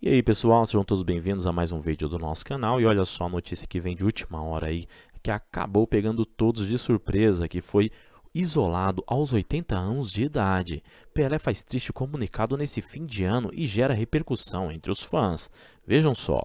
E aí pessoal, sejam todos bem-vindos a mais um vídeo do nosso canal e olha só a notícia que vem de última hora aí, que acabou pegando todos de surpresa, que foi isolado aos 80 anos de idade. Pelé faz triste comunicado nesse fim de ano e gera repercussão entre os fãs. Vejam só.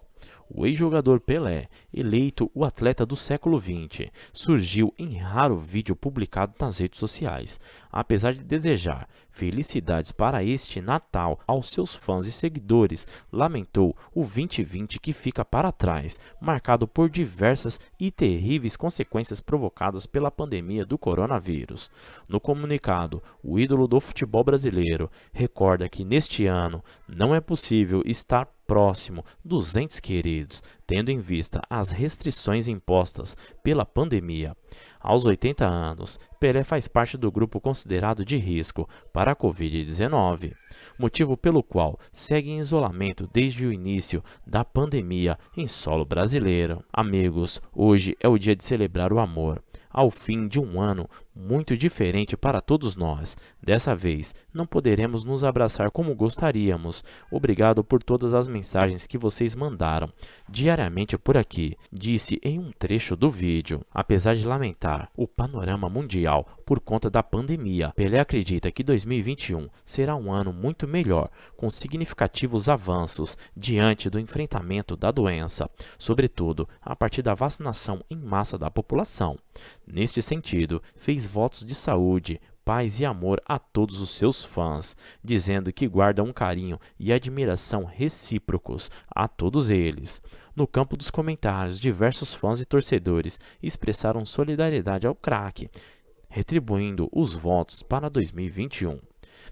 O ex-jogador Pelé, eleito o atleta do século XX, surgiu em raro vídeo publicado nas redes sociais. Apesar de desejar felicidades para este Natal aos seus fãs e seguidores, lamentou o 2020 que fica para trás, marcado por diversas e terríveis consequências provocadas pela pandemia do coronavírus. No comunicado, o ídolo do futebol brasileiro recorda que neste ano não é possível estar próximo, dos entes queridos, tendo em vista as restrições impostas pela pandemia. Aos 80 anos, Pelé faz parte do grupo considerado de risco para a Covid-19, motivo pelo qual segue em isolamento desde o início da pandemia em solo brasileiro. Amigos, hoje é o dia de celebrar o amor ao fim de um ano muito diferente para todos nós. Dessa vez, não poderemos nos abraçar como gostaríamos. Obrigado por todas as mensagens que vocês mandaram diariamente por aqui, disse em um trecho do vídeo. Apesar de lamentar o panorama mundial por conta da pandemia, Pelé acredita que 2021 será um ano muito melhor, com significativos avanços diante do enfrentamento da doença, sobretudo a partir da vacinação em massa da população. Neste sentido, fez votos de saúde, paz e amor a todos os seus fãs, dizendo que guarda um carinho e admiração recíprocos a todos eles. No campo dos comentários, diversos fãs e torcedores expressaram solidariedade ao craque, retribuindo os votos para 2021.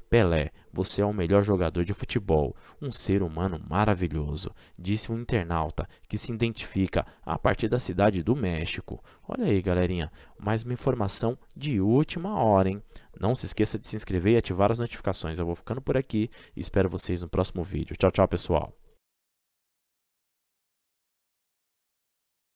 Pelé, você é o melhor jogador de futebol, um ser humano maravilhoso, disse um internauta que se identifica a partir da cidade do México. Olha aí, galerinha, mais uma informação de última hora, hein? Não se esqueça de se inscrever e ativar as notificações. Eu vou ficando por aqui e espero vocês no próximo vídeo. Tchau, tchau, pessoal.